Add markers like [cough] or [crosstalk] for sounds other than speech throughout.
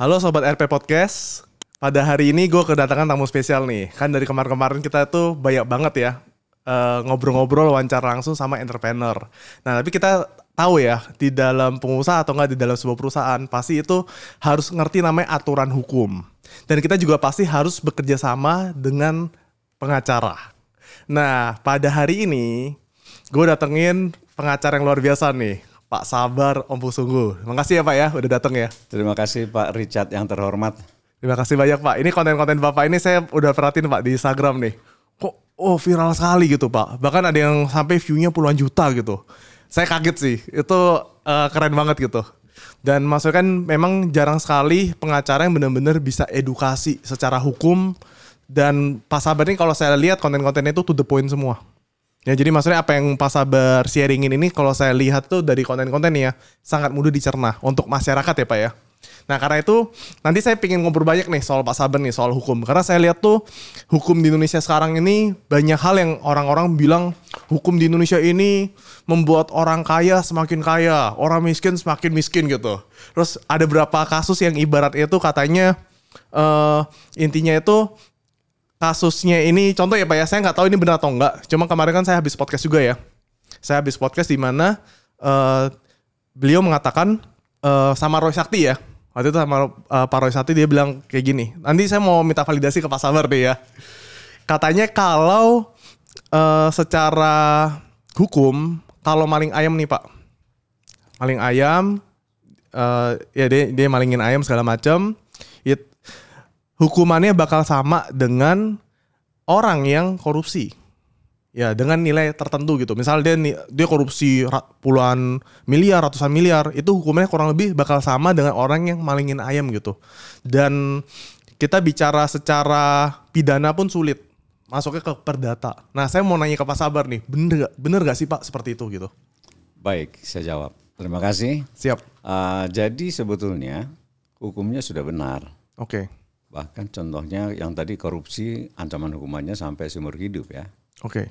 Halo Sobat RP Podcast, pada hari ini gue kedatangan tamu spesial nih. Kan dari kemarin-kemarin kita tuh banyak banget ya ngobrol eh, ngobrol-ngobrol wawancara langsung sama entrepreneur. Nah tapi kita tahu ya di dalam pengusaha atau enggak di dalam sebuah perusahaan pasti itu harus ngerti namanya aturan hukum. Dan kita juga pasti harus bekerja sama dengan pengacara. Nah pada hari ini gue datengin pengacara yang luar biasa nih. Pak Sabar Ompung Sungguh. kasih ya Pak ya udah datang ya. Terima kasih Pak Richard yang terhormat. Terima kasih banyak Pak. Ini konten-konten Bapak ini saya udah perhatiin Pak di Instagram nih. Kok oh viral sekali gitu Pak. Bahkan ada yang sampai view-nya puluhan juta gitu. Saya kaget sih. Itu uh, keren banget gitu. Dan maksudnya kan memang jarang sekali pengacara yang benar-benar bisa edukasi secara hukum dan Pak Sabar ini kalau saya lihat konten-kontennya itu to the point semua Ya jadi maksudnya apa yang Pak Sabar sharingin ini kalau saya lihat tuh dari konten-konten ya sangat mudah dicerna untuk masyarakat ya Pak ya. Nah karena itu nanti saya pengen ngobrol banyak nih soal Pak Sabar nih soal hukum. Karena saya lihat tuh hukum di Indonesia sekarang ini banyak hal yang orang-orang bilang hukum di Indonesia ini membuat orang kaya semakin kaya, orang miskin semakin miskin gitu. Terus ada berapa kasus yang ibaratnya tuh katanya uh, intinya itu kasusnya ini contoh ya Pak ya, saya nggak tahu ini benar atau nggak. Cuma kemarin kan saya habis podcast juga ya. Saya habis podcast di mana uh, beliau mengatakan uh, sama Roy Sakti ya. Waktu itu sama uh, Pak Roy Sakti dia bilang kayak gini. Nanti saya mau minta validasi ke Pak Sabar deh ya. Katanya kalau uh, secara hukum kalau maling ayam nih Pak. Maling ayam uh, ya dia dia malingin ayam segala macam hukumannya bakal sama dengan orang yang korupsi. Ya, dengan nilai tertentu gitu. Misal dia dia korupsi puluhan miliar, ratusan miliar, itu hukumannya kurang lebih bakal sama dengan orang yang malingin ayam gitu. Dan kita bicara secara pidana pun sulit. Masuknya ke perdata. Nah, saya mau nanya ke Pak Sabar nih, bener gak, bener gak sih Pak seperti itu gitu? Baik, saya jawab. Terima kasih. Siap. Uh, jadi sebetulnya hukumnya sudah benar. Oke. Bahkan contohnya yang tadi korupsi ancaman hukumannya sampai seumur hidup ya. Oke. Okay.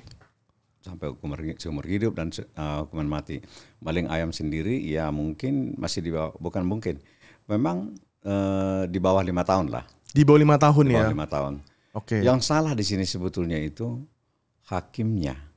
Sampai hukuman seumur hidup dan uh, hukuman mati. Maling ayam sendiri ya mungkin masih di bawah bukan mungkin. Memang uh, di bawah lima tahun lah. Di bawah lima tahun di bawah ya. Lima tahun. Oke. Okay. Yang salah di sini sebetulnya itu hakimnya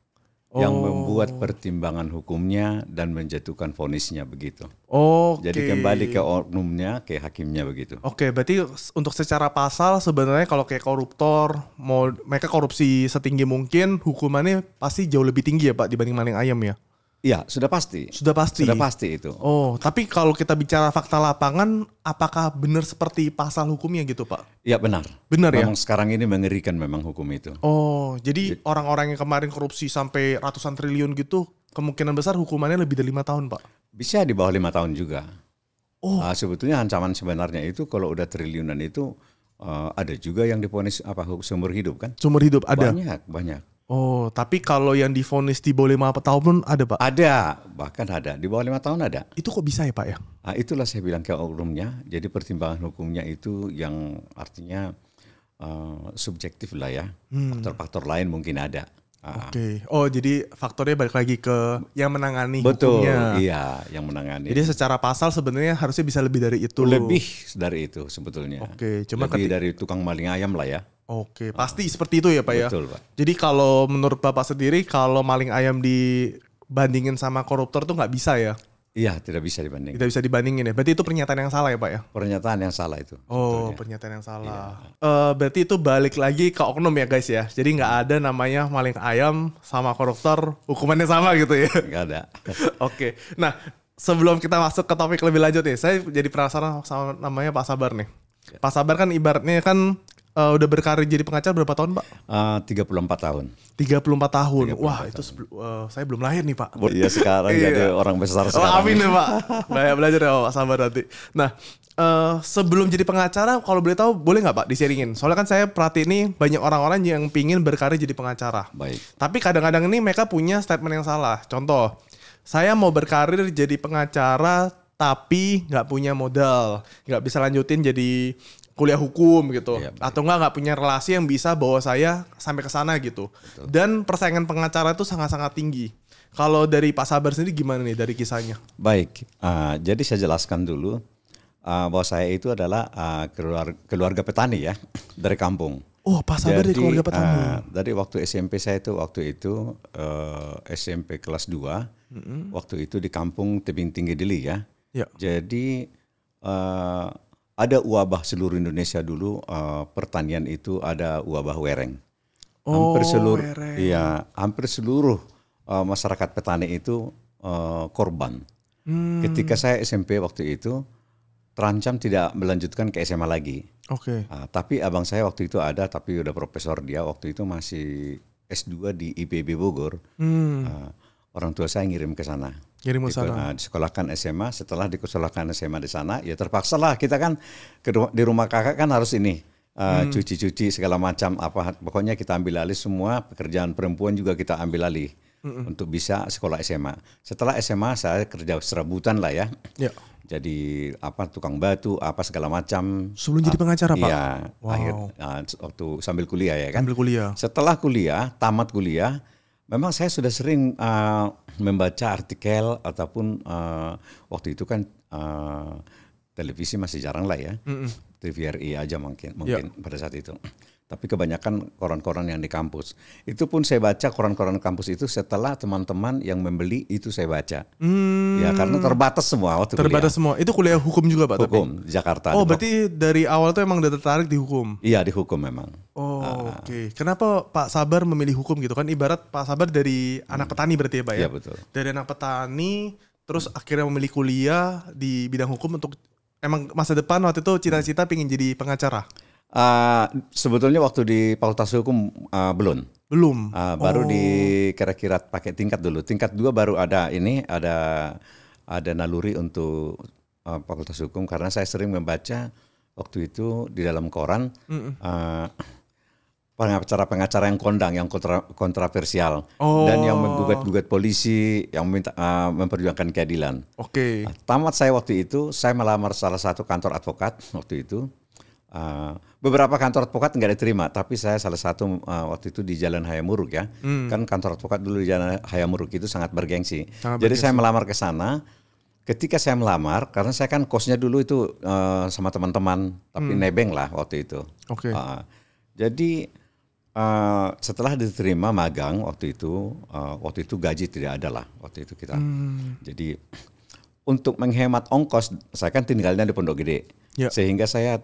oh. yang membuat pertimbangan hukumnya dan menjatuhkan vonisnya begitu. Oh, okay. jadi kembali ke oknumnya, ke hakimnya begitu. Oke, okay, berarti untuk secara pasal sebenarnya kalau kayak koruptor mau mereka korupsi setinggi mungkin hukumannya pasti jauh lebih tinggi ya Pak dibanding maling ayam ya. Ya sudah pasti. Sudah pasti. Sudah pasti itu. Oh, tapi kalau kita bicara fakta lapangan, apakah benar seperti pasal hukumnya gitu, Pak? Ya benar. Benar ya? memang ya. Yang sekarang ini mengerikan memang hukum itu. Oh, jadi orang-orang yang kemarin korupsi sampai ratusan triliun gitu, kemungkinan besar hukumannya lebih dari lima tahun, Pak? Bisa di bawah lima tahun juga. Oh. Nah, sebetulnya ancaman sebenarnya itu kalau udah triliunan itu uh, ada juga yang diponis apa hukum seumur hidup kan? Seumur hidup ada. Banyak, banyak Oh, tapi kalau yang difonis di bawah lima tahun pun ada, Pak? Ada, bahkan ada. Di bawah lima tahun ada. Itu kok bisa ya, Pak ya? Nah, itulah saya bilang ke hukumnya. Jadi pertimbangan hukumnya itu yang artinya uh, subjektif lah ya. Hmm. Faktor-faktor hmm. lain mungkin ada. Ah. Oke. Okay. Oh, jadi faktornya balik lagi ke yang menangani Betul, hukumnya. Betul, iya, yang menangani. Jadi secara pasal sebenarnya harusnya bisa lebih dari itu. Lebih dari itu sebetulnya. Oke, okay, cuma lebih dari tukang maling ayam lah ya. Oke, pasti seperti itu ya Pak ya. Pak. Jadi kalau menurut Bapak sendiri kalau maling ayam dibandingin sama koruptor tuh nggak bisa ya? Iya, tidak bisa dibandingin. Tidak bisa dibandingin ya. Berarti itu pernyataan yang salah ya, Pak ya? Pernyataan yang salah itu. Oh, betulnya. pernyataan yang salah. Iya. Uh, berarti itu balik lagi ke oknum ya, guys ya. Jadi nggak ada namanya maling ayam sama koruptor hukumannya sama gitu ya. Nggak ada. [laughs] Oke. Nah, sebelum kita masuk ke topik lebih lanjut ya, saya jadi penasaran sama namanya Pak Sabar nih. Ya. Pak Sabar kan ibaratnya kan uh, udah berkarir jadi pengacara berapa tahun, Pak? Eh, uh, 34 tahun. 34 tahun. 34 Wah, tahun. itu uh, eh, saya belum lahir nih, Pak. Iya, sekarang [laughs] iya. jadi orang besar oh, sekarang. Oh, amin ya, Pak. Banyak belajar ya, Pak. Sabar nanti. Nah, uh, sebelum jadi pengacara, kalau boleh tahu, boleh nggak Pak di Soalnya kan saya perhati ini banyak orang-orang yang pingin berkarir jadi pengacara. Baik. Tapi kadang-kadang ini mereka punya statement yang salah. Contoh, saya mau berkarir jadi pengacara tapi nggak punya modal, nggak bisa lanjutin jadi kuliah hukum gitu iya, atau enggak nggak punya relasi yang bisa bawa saya sampai ke sana gitu betul. dan persaingan pengacara itu sangat-sangat tinggi kalau dari Pak Sabar sendiri gimana nih dari kisahnya baik uh, jadi saya jelaskan dulu uh, bahwa saya itu adalah uh, eh, keluarga, keluarga petani ya [laughs] dari kampung Oh, Pak Sabar dari keluarga petani. Uh, dari waktu SMP saya itu waktu itu uh, SMP kelas 2. Mm -hmm. Waktu itu di kampung Tebing Tinggi Dili ya. yeah. Jadi uh, ada wabah seluruh Indonesia dulu uh, pertanian itu ada wabah wereng. Oh, hampir seluruh wereng. iya, hampir seluruh uh, masyarakat petani itu uh, korban. Hmm. Ketika saya SMP waktu itu terancam tidak melanjutkan ke SMA lagi. Oke. Okay. Uh, tapi abang saya waktu itu ada tapi udah profesor dia waktu itu masih S2 di IPB Bogor. Hmm. Uh, orang tua saya ngirim ke sana. Ngirim ke sana. Disekolahkan SMA, setelah disekolahkan SMA di sana, ya terpaksa lah kita kan di rumah kakak kan harus ini eh, hmm. cuci-cuci uh, hmm. segala macam apa pokoknya kita ambil alih semua pekerjaan perempuan juga kita ambil alih hmm. untuk bisa sekolah SMA. Setelah SMA saya kerja serabutan lah ya. ya. Jadi apa tukang batu apa segala macam. Sebelum jadi ah, pengacara pak? Iya. Wow. Akhir uh, waktu sambil kuliah ya kan. Sambil kuliah. Setelah kuliah tamat kuliah Memang saya sudah sering uh, membaca artikel ataupun uh, waktu itu kan uh, televisi masih jarang lah ya, mm -mm. TVRI aja mungkin ya. mungkin yeah. pada saat itu tapi kebanyakan koran-koran yang di kampus. Itu pun saya baca koran-koran kampus itu setelah teman-teman yang membeli itu saya baca. Hmm. Ya karena terbatas semua waktu Terbatas kuliah. semua. Itu kuliah hukum juga Pak? Hukum, tapi? Jakarta. Oh berarti dari awal tuh emang udah tertarik di hukum? Iya di hukum memang. Oh uh, oke. Okay. Kenapa Pak Sabar memilih hukum gitu kan? Ibarat Pak Sabar dari hmm. anak petani berarti ya Pak ya? Iya betul. Dari anak petani terus akhirnya memilih kuliah di bidang hukum untuk emang masa depan waktu itu cita-cita pengen jadi pengacara? Uh, sebetulnya waktu di Fakultas Hukum uh, belum. Belum. Uh, baru oh. di kira-kira pakai tingkat dulu. Tingkat dua baru ada ini ada ada naluri untuk uh, Fakultas Hukum karena saya sering membaca waktu itu di dalam koran mm -mm. uh, pengacara-pengacara yang kondang, yang kontra, kontroversial, oh. dan yang menggugat-gugat polisi, yang minta uh, memperjuangkan keadilan. Oke. Okay. Uh, tamat saya waktu itu, saya melamar salah satu kantor advokat waktu itu. Uh, beberapa kantor advokat nggak diterima, tapi saya salah satu uh, waktu itu di Jalan Hayamuruk ya. Hmm. Kan kantor advokat dulu di Jalan Hayamuruk itu sangat bergengsi. Sangat Jadi saya melamar ke sana. Ketika saya melamar, karena saya kan kosnya dulu itu uh, sama teman-teman, tapi hmm. nebeng lah waktu itu. Oke. Okay. Uh, jadi uh, setelah diterima magang waktu itu, uh, waktu itu gaji tidak ada lah waktu itu kita. Hmm. Jadi untuk menghemat ongkos, saya kan tinggalnya di Pondok Gede. Ya. Sehingga saya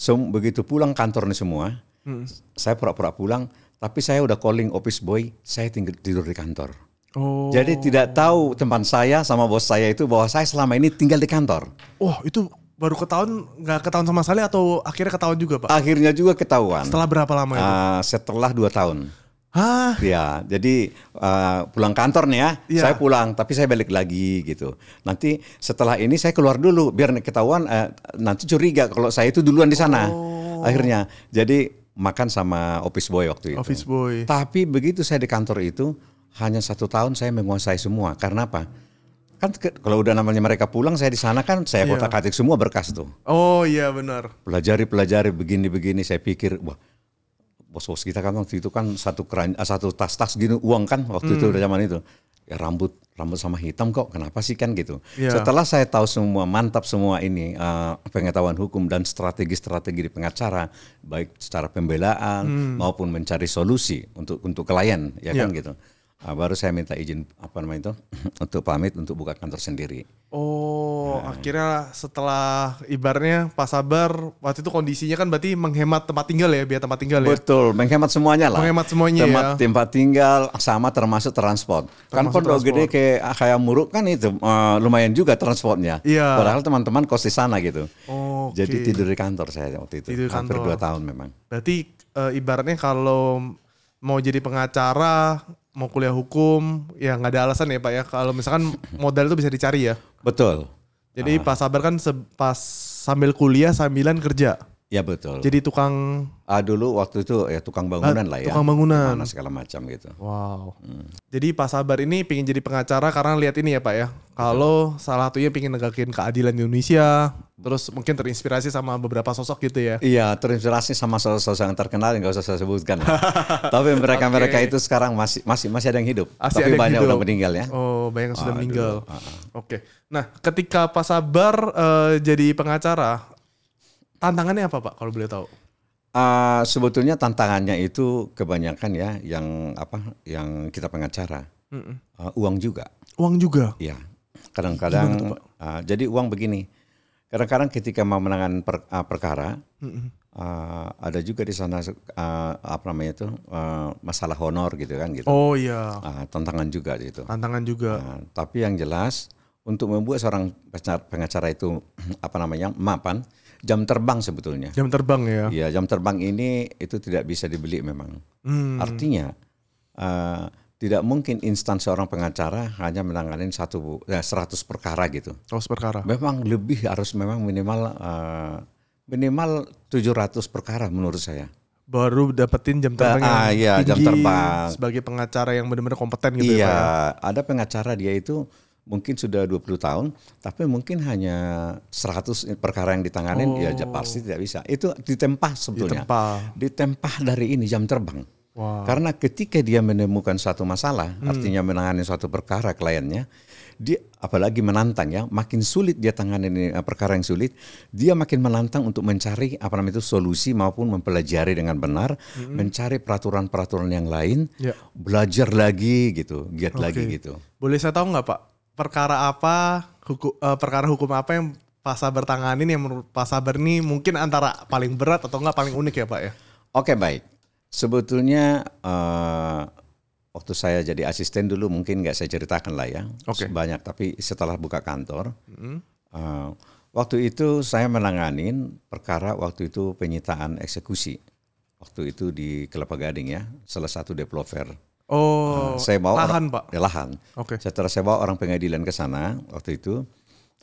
Sem begitu pulang kantor nih semua, hmm. saya pura-pura pulang, tapi saya udah calling office boy, saya tinggal tidur di kantor. Oh. Jadi tidak tahu teman saya sama bos saya itu bahwa saya selama ini tinggal di kantor. Wah oh, itu baru ketahuan nggak ketahuan sama sekali atau akhirnya ketahuan juga pak? Akhirnya juga ketahuan. Setelah berapa lama? Ya, uh, setelah dua tahun. Hah? Ya, jadi uh, pulang kantor nih ya, ya. Saya pulang, tapi saya balik lagi gitu. Nanti setelah ini saya keluar dulu, biar ketahuan uh, nanti curiga kalau saya itu duluan di sana. Oh. Akhirnya, jadi makan sama office boy waktu itu. Office boy. Tapi begitu saya di kantor itu, hanya satu tahun saya menguasai semua. Karena apa? kan ke, kalau udah namanya mereka pulang saya di sana kan saya iya. kotak-katik semua berkas tuh. Oh iya benar. Pelajari pelajari begini begini saya pikir wah bos-bos kita kan waktu itu kan satu keran eh, satu tas-tas gini uang kan waktu hmm. itu udah zaman itu ya rambut rambut sama hitam kok kenapa sih kan gitu yeah. setelah saya tahu semua mantap semua ini uh, pengetahuan hukum dan strategi-strategi di pengacara baik secara pembelaan hmm. maupun mencari solusi untuk untuk klien ya yeah. kan ya. gitu Nah, baru saya minta izin apa namanya itu [laughs] untuk pamit untuk buka kantor sendiri. Oh, nah. akhirnya setelah ibarnya Pak Sabar waktu itu kondisinya kan berarti menghemat tempat tinggal ya, biar tempat tinggal ya. Betul, menghemat semuanya lah. Menghemat semuanya tempat, ya. Tempat tinggal sama termasuk transport. Kan termasuk kan pondok gede kayak ah, kayak muruk kan itu uh, lumayan juga transportnya. Iya. Padahal teman-teman kos di sana gitu. Oh, okay. Jadi tidur di kantor saya waktu itu. Tidur Hampir kantor. dua tahun memang. Berarti uh, ibaratnya kalau mau jadi pengacara mau kuliah hukum ya nggak ada alasan ya pak ya kalau misalkan modal itu bisa dicari ya betul jadi uh. pas sabar kan pas sambil kuliah sambilan kerja ya betul jadi tukang ah dulu waktu itu ya tukang ah, bangunan lah ya tukang bangunan Mana segala macam gitu wow hmm. jadi pas sabar ini pingin jadi pengacara karena lihat ini ya pak ya kalau salah satunya pingin negakin keadilan di Indonesia Terus mungkin terinspirasi sama beberapa sosok gitu ya? Iya, terinspirasi sama sosok-sosok yang terkenal yang gak usah saya sebutkan. [laughs] Tapi mereka-mereka okay. itu sekarang masih masih masih ada yang hidup. Masih Tapi banyak hidup. udah meninggal ya. Oh, banyak yang sudah Uh meninggal. Ah, ah. Oke. Okay. Nah, ketika Pak Sabar uh, jadi pengacara, tantangannya apa Pak kalau boleh tahu? Uh, sebetulnya tantangannya itu kebanyakan ya yang apa yang kita pengacara. Uh, uang juga. Uang juga? Iya. Kadang-kadang uh, jadi uang begini kadang-kadang ketika mau menangan per, uh, perkara mm-hmm. uh, ada juga di sana uh, apa namanya itu uh, masalah honor gitu kan gitu oh iya uh, tantangan juga gitu tantangan juga uh, tapi yang jelas untuk membuat seorang pengacara itu [clears throat] apa namanya mapan jam terbang sebetulnya jam terbang ya Iya jam terbang ini itu tidak bisa dibeli memang hmm. artinya uh, tidak mungkin instansi orang pengacara hanya menangani satu ya, 100 perkara gitu. 100 perkara. Memang lebih harus memang minimal uh, minimal 700 perkara menurut saya. Baru dapetin jam terbang Ah yang iya, jam terbang. sebagai pengacara yang benar-benar kompeten gitu ya, iya, ya. Pak. ada pengacara dia itu mungkin sudah 20 tahun tapi mungkin hanya 100 perkara yang ditangani ya, oh. ya pasti tidak bisa. Itu ditempah sebetulnya. Ditempah. Ditempah dari ini jam terbang. Wow. Karena ketika dia menemukan satu masalah, hmm. artinya menangani suatu perkara kliennya, dia apalagi menantang ya, makin sulit dia tangani eh, perkara yang sulit, dia makin menantang untuk mencari apa namanya itu solusi maupun mempelajari dengan benar, hmm. mencari peraturan-peraturan yang lain, yeah. belajar lagi gitu, giat okay. lagi gitu. Boleh saya tahu nggak Pak, perkara apa, huku, uh, perkara hukum apa yang Pak Sabar tanganin yang menurut Pak Sabar ini mungkin antara paling berat atau enggak paling unik ya Pak ya? Oke okay, baik. Sebetulnya uh, waktu saya jadi asisten dulu mungkin nggak saya ceritakan lah ya okay. banyak. Tapi setelah buka kantor, mm-hmm. uh, waktu itu saya menanganin perkara waktu itu penyitaan eksekusi. Waktu itu di Kelapa Gading ya, salah satu developer. Oh, uh, saya bawa lahan orang, pak. Ya, lahan. Oke. Okay. Setelah saya bawa orang pengadilan ke sana waktu itu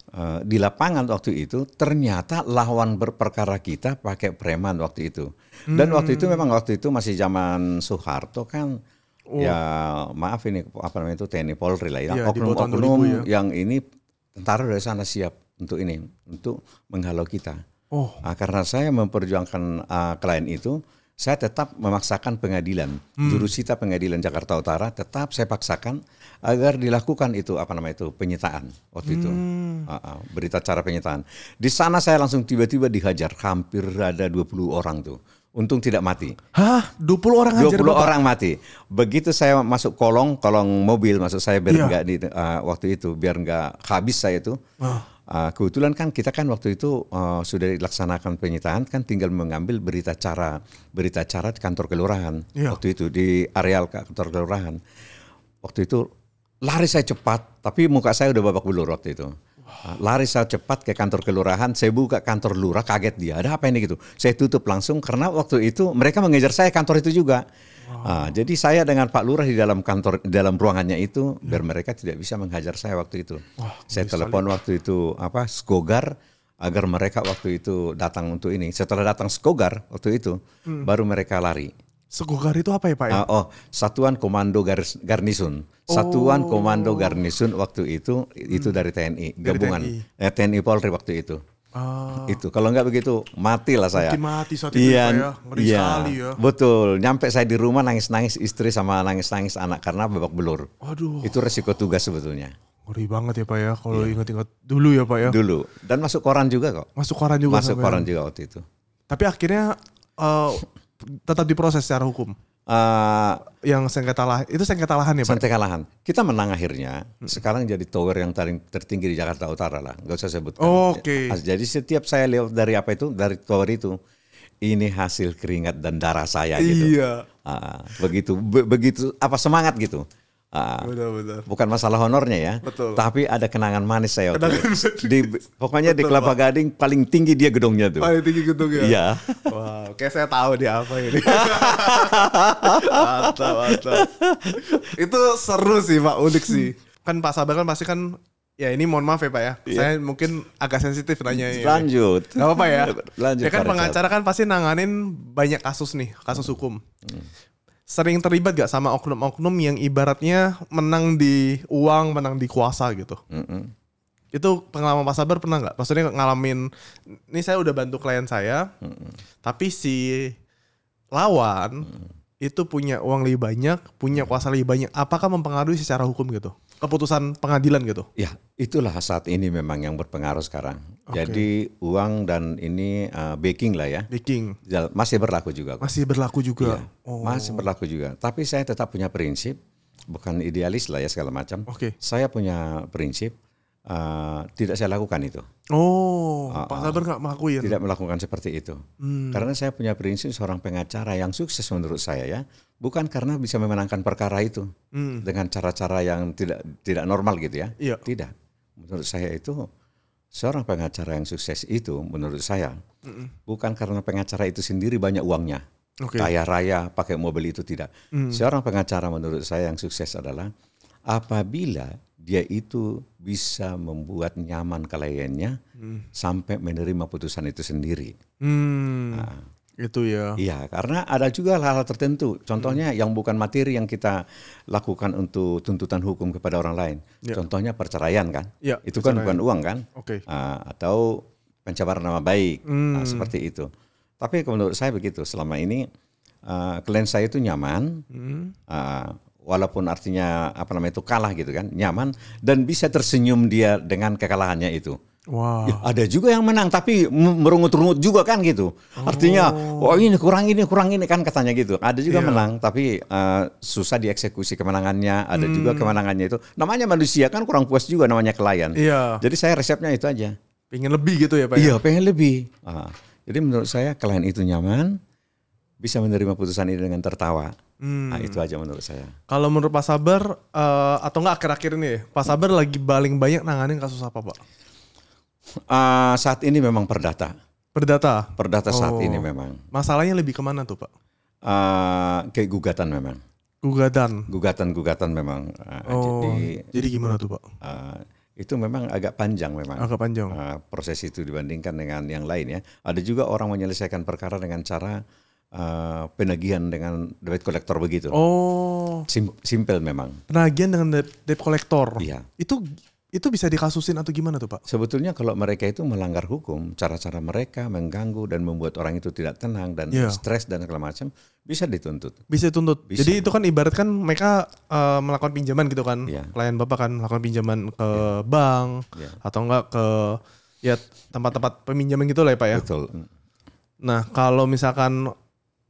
Eh, di lapangan waktu itu ternyata lawan berperkara kita pakai preman waktu itu. Dan hmm. waktu itu hmm. memang waktu itu masih zaman Soeharto kan oh. ya maaf ini apa namanya itu TNI Polri lah ya, ya oknum-oknum ya. yang ini tentara dari sana siap untuk ini untuk menghalau kita. Oh. Nah, karena saya memperjuangkan uh, klien itu, saya tetap memaksakan pengadilan hmm. jurusita pengadilan Jakarta Utara tetap saya paksakan agar dilakukan itu apa namanya itu penyitaan waktu hmm. itu uh, ah, uh, ah, berita cara penyitaan. Di sana saya langsung tiba-tiba dihajar hampir ada 20 orang tuh. Untung tidak mati. Hah? 20 orang 20 puluh orang mati. Begitu saya masuk kolong, kolong mobil masuk saya biar yeah. di uh, waktu itu biar enggak habis saya itu. Oh. Uh, kebetulan kan kita kan waktu itu uh, sudah dilaksanakan penyitaan kan tinggal mengambil berita cara berita cara di kantor kelurahan yeah. waktu itu di areal kantor kelurahan waktu itu lari saya cepat, tapi muka saya udah babak belur waktu itu. Lari saya cepat ke kantor kelurahan, saya buka kantor lurah, kaget dia, ada apa ini gitu. Saya tutup langsung karena waktu itu mereka mengejar saya kantor itu juga. Wow. Nah, jadi saya dengan Pak Lurah di dalam kantor, di dalam ruangannya itu, biar mereka tidak bisa menghajar saya waktu itu. Wow, saya telepon waktu itu apa Skogar agar mereka waktu itu datang untuk ini. Setelah datang Skogar waktu itu, hmm. baru mereka lari. Segogar itu apa ya Pak? Ya? Uh, oh, Satuan Komando Garis, Garnisun. Oh. Satuan Komando Garnisun waktu itu itu hmm. dari TNI, gabungan dari TNI. Eh, TNI Polri waktu itu. Ah. Itu kalau nggak begitu mati lah saya. Mati mati saat itu iya, ya, iya, ya. iya. ya. Betul, nyampe saya di rumah nangis-nangis istri sama nangis-nangis anak karena babak belur. Aduh. Itu resiko tugas sebetulnya. Ngeri banget ya Pak ya kalau iya. ingat-ingat dulu ya Pak ya. Dulu dan masuk koran juga kok. Masuk koran juga. Masuk koran ya. juga waktu itu. Tapi akhirnya uh, tetap diproses secara hukum. Uh, yang sengketa lahan itu sengketa lahan ya Pak? Sengketa lahan. Kita menang akhirnya. Hmm. Sekarang jadi tower yang ter tertinggi di Jakarta Utara lah. Gak usah sebutkan. Oh, Oke. Okay. Jadi setiap saya lihat dari apa itu dari tower itu ini hasil keringat dan darah saya gitu. Iya. Uh, begitu be begitu apa semangat gitu. Ah. betul, betul. Bukan masalah honornya ya. Betul. Tapi ada kenangan manis saya waktu kenangan Manis. Di, pokoknya betul, di Kelapa Pak. Gading paling tinggi dia gedungnya tuh. Paling tinggi gedungnya. Iya. Wow, kayak saya tahu dia apa ini. [laughs] mantap, mantap. Itu seru sih Pak, unik sih. Kan Pak Sabar kan pasti kan Ya ini mohon maaf ya Pak ya. Yeah. Saya mungkin agak sensitif nanya ini. Lanjut. Gak apa-apa ya. Lanjut. Ya kan pengacara kan pasti nanganin banyak kasus nih, kasus hukum. Hmm sering terlibat gak sama oknum-oknum yang ibaratnya menang di uang, menang di kuasa gitu? Mm -mm. Itu pengalaman Pak Sabar pernah nggak? Maksudnya ngalamin, ini saya udah bantu klien saya, mm -mm. tapi si lawan mm -mm. itu punya uang lebih banyak, punya kuasa lebih banyak. Apakah mempengaruhi secara hukum gitu? keputusan pengadilan gitu? Ya, itulah saat ini memang yang berpengaruh sekarang. Okay. Jadi uang dan ini uh, eh, baking lah ya. Baking. Masih berlaku juga. Masih berlaku juga. Iya, oh. Masih berlaku juga. Tapi saya tetap punya prinsip, bukan idealis lah ya segala macam. Oke. Okay. Saya punya prinsip uh, tidak saya lakukan itu. Oh, uh, Pak ah. Sabar nggak melakukan? Tidak melakukan seperti itu. Hmm. Karena saya punya prinsip seorang pengacara yang sukses menurut saya ya, bukan karena bisa memenangkan perkara itu hmm. dengan cara-cara yang tidak tidak normal gitu ya. Iya. Tidak. Menurut saya itu seorang pengacara yang sukses itu menurut saya hmm. bukan karena pengacara itu sendiri banyak uangnya, okay. kaya raya, pakai mobil itu tidak. Hmm. Seorang pengacara menurut saya yang sukses adalah apabila dia itu bisa membuat nyaman kliennya hmm. sampai menerima putusan itu sendiri. Hmm. Nah, itu ya. Iya, karena ada juga hal-hal tertentu. Contohnya hmm. yang bukan materi yang kita lakukan untuk tuntutan hukum kepada orang lain. Ya. Contohnya perceraian kan. Ya, itu perceraian. kan bukan uang kan. Oke. Okay. Uh, atau pencemaran nama baik, ah, hmm. nah, seperti itu. Tapi menurut saya begitu. Selama ini uh, klien saya itu nyaman. Hmm. Uh, walaupun artinya apa namanya itu kalah gitu kan, nyaman dan bisa tersenyum dia dengan kekalahannya itu. Wow. Ya, ada juga yang menang tapi merungut-rungut juga kan gitu. Oh. Artinya, oh ini kurang ini kurang ini kan katanya gitu. Ada juga yeah. menang tapi uh, susah dieksekusi kemenangannya. Ada hmm. juga kemenangannya itu. Namanya manusia kan kurang puas juga namanya klien. Yeah. Jadi saya resepnya itu aja. Pengen lebih gitu ya Pak? Ya? Iya, pengen lebih. Uh, jadi menurut saya klien itu nyaman, bisa menerima putusan ini dengan tertawa Hmm. Nah, itu aja menurut saya. Kalau menurut Pak Sabar uh, atau enggak akhir-akhir ini, Pak Sabar hmm. lagi paling banyak nanganin kasus apa, Pak? Uh, saat ini memang perdata. Perdata. Perdata oh. saat ini memang. Masalahnya lebih kemana tuh, Pak? Uh, ah, kayak gugatan memang. Gugatan. Gugatan gugatan memang. Uh, oh. Jadi jadi gimana tuh, Pak? Uh, itu memang agak panjang memang. Agak panjang. Uh, proses itu dibandingkan dengan yang lain ya. Ada juga orang menyelesaikan perkara dengan cara uh, penagihan dengan debt collector begitu. Oh. Sim simple memang. Penagihan dengan debt collector. Iya. Itu itu bisa dikasusin atau gimana tuh Pak? Sebetulnya kalau mereka itu melanggar hukum, cara-cara mereka mengganggu dan membuat orang itu tidak tenang dan yeah. stres dan segala macam bisa dituntut. Bisa dituntut. Jadi itu kan ibarat kan mereka uh, melakukan pinjaman gitu kan, yeah. klien bapak kan melakukan pinjaman ke yeah. bank yeah. atau enggak ke ya tempat-tempat peminjaman gitu lah ya Pak ya. Betul. Mm. Nah kalau misalkan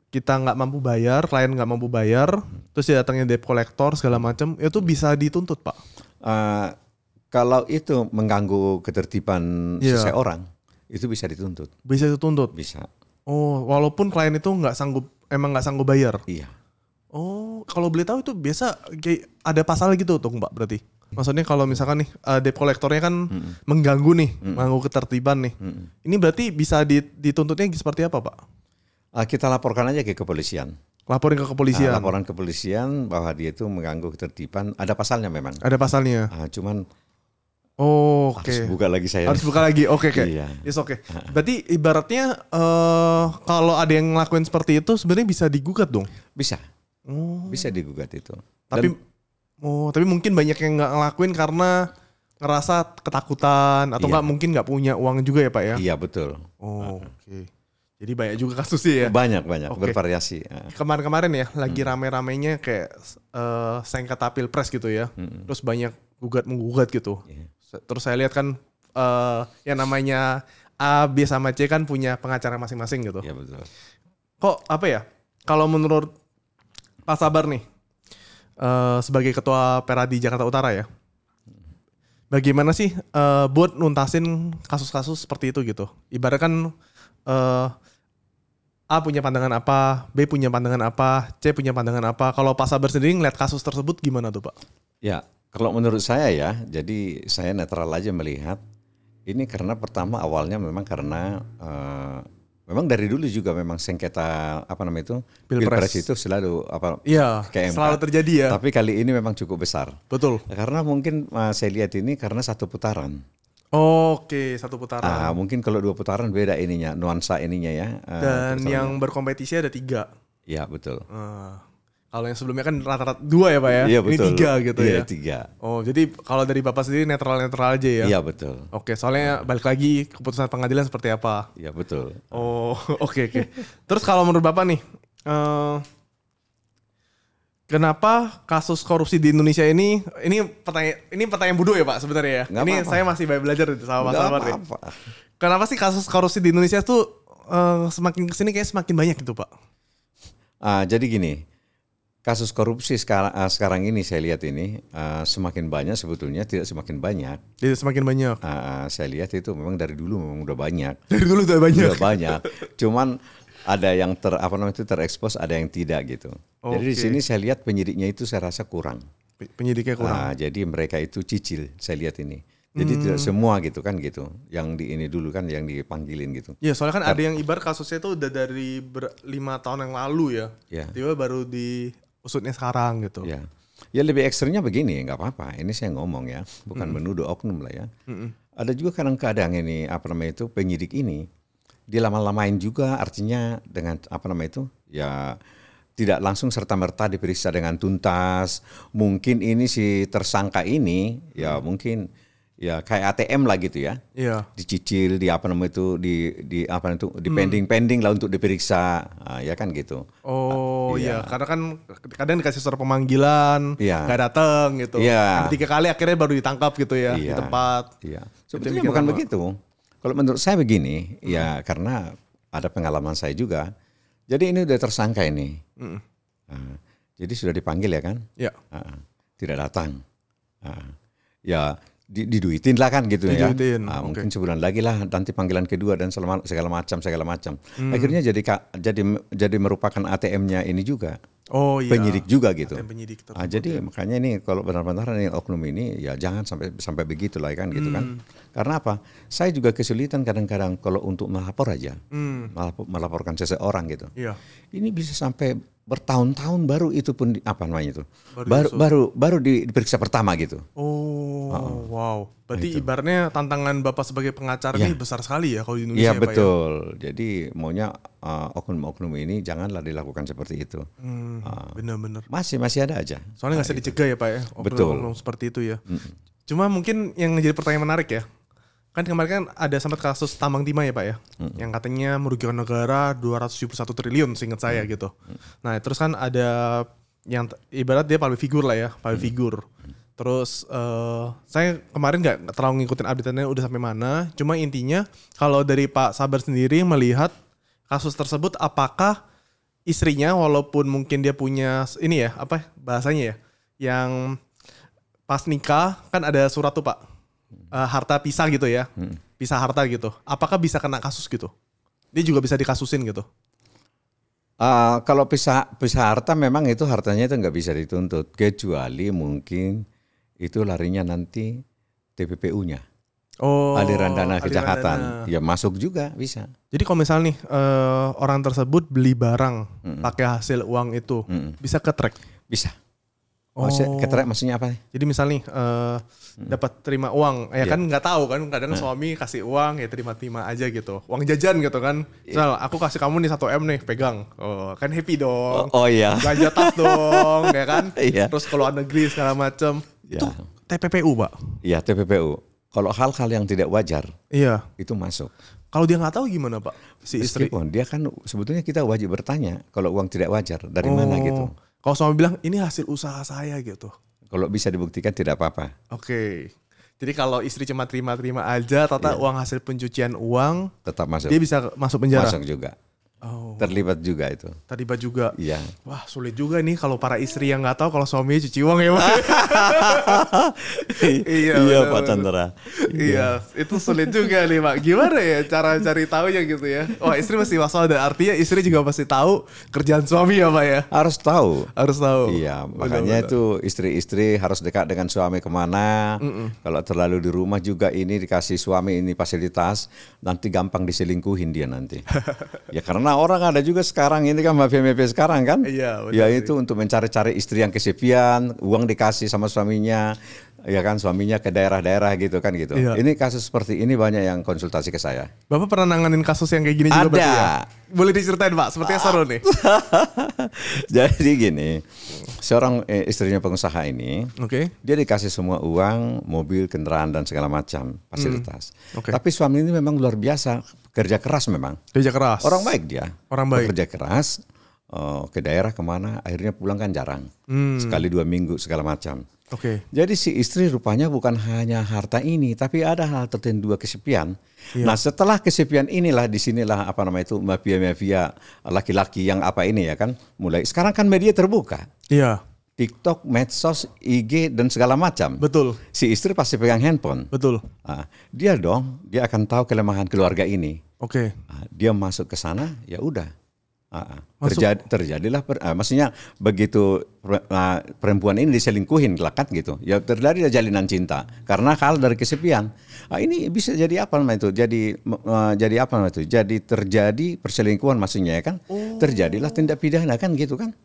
kita nggak mampu bayar, klien nggak mampu bayar, terus datangnya debt collector segala macam, itu bisa dituntut pak. Uh, kalau itu mengganggu ketertiban yeah. seseorang, itu bisa dituntut. Bisa dituntut. Bisa. Oh, walaupun klien itu nggak sanggup, emang nggak sanggup bayar. Iya. Oh, kalau boleh tahu itu biasa kayak ada pasal gitu tuh mbak berarti. Maksudnya kalau misalkan nih uh, debt collectornya kan mm -mm. mengganggu nih, mm -mm. mengganggu ketertiban nih. Mm -mm. Ini berarti bisa dituntutnya seperti apa pak? Ah, kita laporkan aja ke kepolisian. Laporin ke ah, kepolisian. Nah, laporan kepolisian bahwa dia itu mengganggu ketertiban. Ada pasalnya memang. Ada pasalnya. Nah, cuman oh, oke. Okay. buka lagi saya. Harus buka lagi. Oke, iya. okay, oke. Okay. Iya. Yes, oke. Okay. Berarti ibaratnya uh, kalau ada yang ngelakuin seperti itu sebenarnya bisa digugat dong. Bisa. Hmm. Bisa digugat itu. Dan, Tapi oh, tapi mungkin banyak yang nggak ngelakuin karena ngerasa ketakutan atau iya. nggak iya. mungkin nggak punya uang juga ya, Pak ya? Iya, betul. Oh, oke. Okay. Ah, jadi banyak juga kasusnya ya. Banyak banyak okay. bervariasi. Eh. Kemarin-kemarin ya lagi hmm. rame-ramenya kayak uh, sengketa pilpres gitu ya. Hmm. hmm. Terus banyak gugat menggugat gitu. Yeah. Iya. Terus saya lihat kan uh, yang namanya A, B sama C kan punya pengacara masing-masing gitu. Iya yeah, betul. Kok apa ya? Kalau menurut Pak Sabar nih uh, sebagai ketua Peradi Jakarta Utara ya. Bagaimana sih uh, buat nuntasin kasus-kasus seperti itu gitu? Ibarat kan uh, A punya pandangan apa, B punya pandangan apa, C punya pandangan apa. Kalau Pak Sabar sendiri ngeliat kasus tersebut gimana tuh Pak? Ya, kalau menurut saya ya, jadi saya netral aja melihat. Ini karena pertama awalnya memang karena uh, memang dari dulu juga memang sengketa apa namanya itu pilpres, pilpres itu selalu apa ya, selalu terjadi ya. Tapi kali ini memang cukup besar. Betul. Karena mungkin uh, saya lihat ini karena satu putaran. Oke, satu putaran. Ah, mungkin kalau dua putaran beda ininya, nuansa ininya ya. Eh, Dan uh, yang berkompetisi ada tiga. Ya betul. Uh, kalau yang sebelumnya kan rata-rata dua ya pak ya. Iya betul. Ini tiga gitu iya, ya. Iya tiga. Oh jadi kalau dari bapak sendiri netral-netral aja ya. Iya betul. Oke soalnya balik lagi keputusan pengadilan seperti apa. Iya betul. Oh [laughs] oke okay, oke. Okay. Terus kalau menurut bapak nih. Uh, Kenapa kasus korupsi di Indonesia ini ini pertanyaan ini pertanyaan bodoh ya Pak sebenarnya ya. Gak ini apa -apa. saya masih banyak belajar sama Mas Amar Kenapa sih kasus korupsi di Indonesia tuh uh, semakin kesini kayak semakin banyak gitu Pak? Uh, jadi gini, kasus korupsi sekarang uh, ah, sekarang ini saya lihat ini uh, semakin banyak sebetulnya tidak semakin banyak tidak semakin banyak uh, saya lihat itu memang dari dulu memang udah banyak dari dulu udah banyak udah banyak [laughs] cuman ada yang ter apa namanya itu terekspos, ada yang tidak gitu. Okay. Jadi di sini saya lihat penyidiknya itu saya rasa kurang. Penyidiknya kurang. Nah, jadi mereka itu cicil saya lihat ini. Jadi hmm. tidak semua gitu kan gitu. Yang di ini dulu kan yang dipanggilin gitu. Iya, soalnya kan Ter ada yang ibar kasusnya itu udah dari ber lima tahun yang lalu ya. Iya. Tiba baru di usutnya sekarang gitu. Iya. Ya lebih ekstrimnya begini, nggak apa-apa. Ini saya ngomong ya, bukan mm menuduh oknum lah ya. Mm Ada juga kadang-kadang ini apa namanya itu penyidik ini dilama-lamain juga artinya dengan apa nama itu ya tidak langsung serta merta diperiksa dengan tuntas. Mungkin ini si tersangka ini ya hmm. mungkin ya kayak ATM lah gitu ya. Iya. Dicicil di apa namanya itu di di apa itu di hmm. pending pending lah untuk diperiksa nah, ya kan gitu. Oh nah, iya. iya karena kan kadang dikasih surat pemanggilan iya. nggak datang gitu. Iya. Tiga kali akhirnya baru ditangkap gitu ya iya. di tempat. Iya. Sebetulnya bukan apa? begitu. Kalau menurut saya begini, hmm. ya karena ada pengalaman saya juga. Jadi ini udah tersangka ini. Hmm. Uh, jadi sudah dipanggil ya kan? Ya. Uh, tidak datang. Uh, ya diduitin lah kan gitu ya. diduitin, ya. Nah, okay. Mungkin sebulan lagi lah nanti panggilan kedua dan segala macam segala macam. Hmm. Akhirnya jadi jadi jadi merupakan ATM-nya ini juga oh, iya. penyidik juga gitu. penyidik ah, jadi makanya ini kalau benar-benar ini oknum ini ya jangan sampai sampai begitu lah kan gitu kan. hmm. kan. Karena apa? Saya juga kesulitan kadang-kadang kalau untuk melapor aja, hmm. melapor, melaporkan seseorang gitu. Iya. Ini bisa sampai bertahun-tahun baru itu pun apa namanya itu baru baru baru, baru diperiksa pertama gitu. Oh, oh. wow. Berarti gitu. ibarnya tantangan bapak sebagai pengacara ya. ini besar sekali ya kalau di Indonesia. ya, ya, betul. Ya? Jadi maunya uh, oknum-oknum ini janganlah dilakukan seperti itu. Hmm, uh, benar-benar. Masih masih ada aja. Soalnya nggak nah, bisa gitu. dicegah ya pak ya. Oknum-oknum betul. seperti itu ya. Mm-mm. Cuma mungkin yang menjadi pertanyaan menarik ya Kan kemarin kan ada sempat kasus tambang timah ya Pak ya, hmm. yang katanya merugikan negara 271 triliun seingat saya hmm. gitu. Nah terus kan ada yang ibarat dia paling figur lah ya, paling hmm. figur. Terus uh, saya kemarin nggak terlalu ngikutin update-nya udah sampai mana. Cuma intinya kalau dari Pak Sabar sendiri melihat kasus tersebut apakah istrinya walaupun mungkin dia punya ini ya apa bahasanya ya yang pas nikah kan ada surat tuh Pak uh, harta pisah gitu ya, hmm. pisah harta gitu, apakah bisa kena kasus gitu? Dia juga bisa dikasusin gitu? Uh, kalau pisah pisah harta memang itu hartanya itu nggak bisa dituntut, kecuali mungkin itu larinya nanti TPPU-nya. Oh, aliran dana kejahatan. Dana. Ya masuk juga bisa. Jadi kalau misalnya nih uh, orang tersebut beli barang mm -mm. pakai hasil uang itu, mm -mm. bisa ke track? Bisa. Oh. Maksudnya, maksudnya apa? Jadi misalnya uh, dapat terima uang, ya yeah. kan nggak tahu kan kadang hmm. suami kasih uang ya terima-terima aja gitu, uang jajan gitu kan. Iya. Misal yeah. aku kasih kamu nih satu m nih pegang, oh, kan happy dong. Oh, oh iya. Gajah tas dong, ya kan. [laughs] Yeah. Terus kalau luar negeri segala macam. Yeah. Itu TPPU pak? Iya TPPU. Kalau hal-hal yang tidak wajar, iya yeah. itu masuk. Kalau dia nggak tahu gimana pak si istri? Meskipun dia kan sebetulnya kita wajib bertanya kalau uang tidak wajar dari oh. mana gitu. Kalau suami bilang ini hasil usaha saya gitu. Kalau bisa dibuktikan tidak apa-apa. Oke. Okay. Jadi kalau istri cuma terima-terima aja, tata yeah. uang hasil pencucian uang, tetap masuk. Dia bisa masuk penjara. Masuk juga. Oh. Terlibat juga itu. Terlibat juga. Iya. Wah sulit juga nih kalau para istri yang nggak tahu kalau suaminya cuci uang ya. [laughs] [laughs] iya. Iya Pak Chandra. Iya, iya. Itu sulit juga nih Pak. Gimana ya cara cari ya gitu ya? Wah istri pasti masalah ada artinya istri juga pasti tahu kerjaan suami ya Pak ya. Harus tahu. Harus tahu. Iya. Makanya Benar-benar. itu istri-istri harus dekat dengan suami kemana. Mm -mm. Kalau terlalu di rumah juga ini dikasih suami ini fasilitas nanti gampang diselingkuhin dia nanti. [laughs] ya karena orang ada juga sekarang ini kan mafia mafia sekarang kan? Iya. ya itu untuk mencari-cari istri yang kesepian, uang dikasih sama suaminya, ya kan suaminya ke daerah-daerah gitu kan gitu. Iya. Ini kasus seperti ini banyak yang konsultasi ke saya. Bapak pernah nanganin kasus yang kayak gini Ada. juga berarti ya? Boleh diceritain Pak, sepertinya seru nih. [laughs] Jadi gini, seorang eh, istrinya pengusaha ini, okay. dia dikasih semua uang, mobil, kendaraan dan segala macam fasilitas. Hmm. Okay. Tapi suami ini memang luar biasa, kerja keras memang. Kerja keras. Orang baik dia. Orang baik. Kerja keras. Oh, ke daerah kemana akhirnya pulang kan jarang hmm. sekali dua minggu segala macam Oke. Okay. Jadi si istri rupanya bukan hanya harta ini, tapi ada hal tertentu dua kesepian. Iya. Nah setelah kesepian inilah di sinilah apa nama itu mafia-mafia laki-laki yang apa ini ya kan mulai. Sekarang kan media terbuka. Iya. TikTok, medsos, IG dan segala macam. Betul. Si istri pasti pegang handphone. Betul. Nah, dia dong, dia akan tahu kelemahan keluarga ini. Oke. Okay. Nah, dia masuk ke sana, ya udah Uh, uh, terjadi terjadilah per, uh, maksudnya begitu uh, perempuan ini diselingkuhin kelakat gitu ya terjadi jalinan cinta karena hal dari kesepian uh, ini bisa jadi apa namanya itu jadi uh, jadi apa namanya itu jadi terjadi perselingkuhan maksudnya ya kan oh. terjadilah tindak pidana kan gitu kan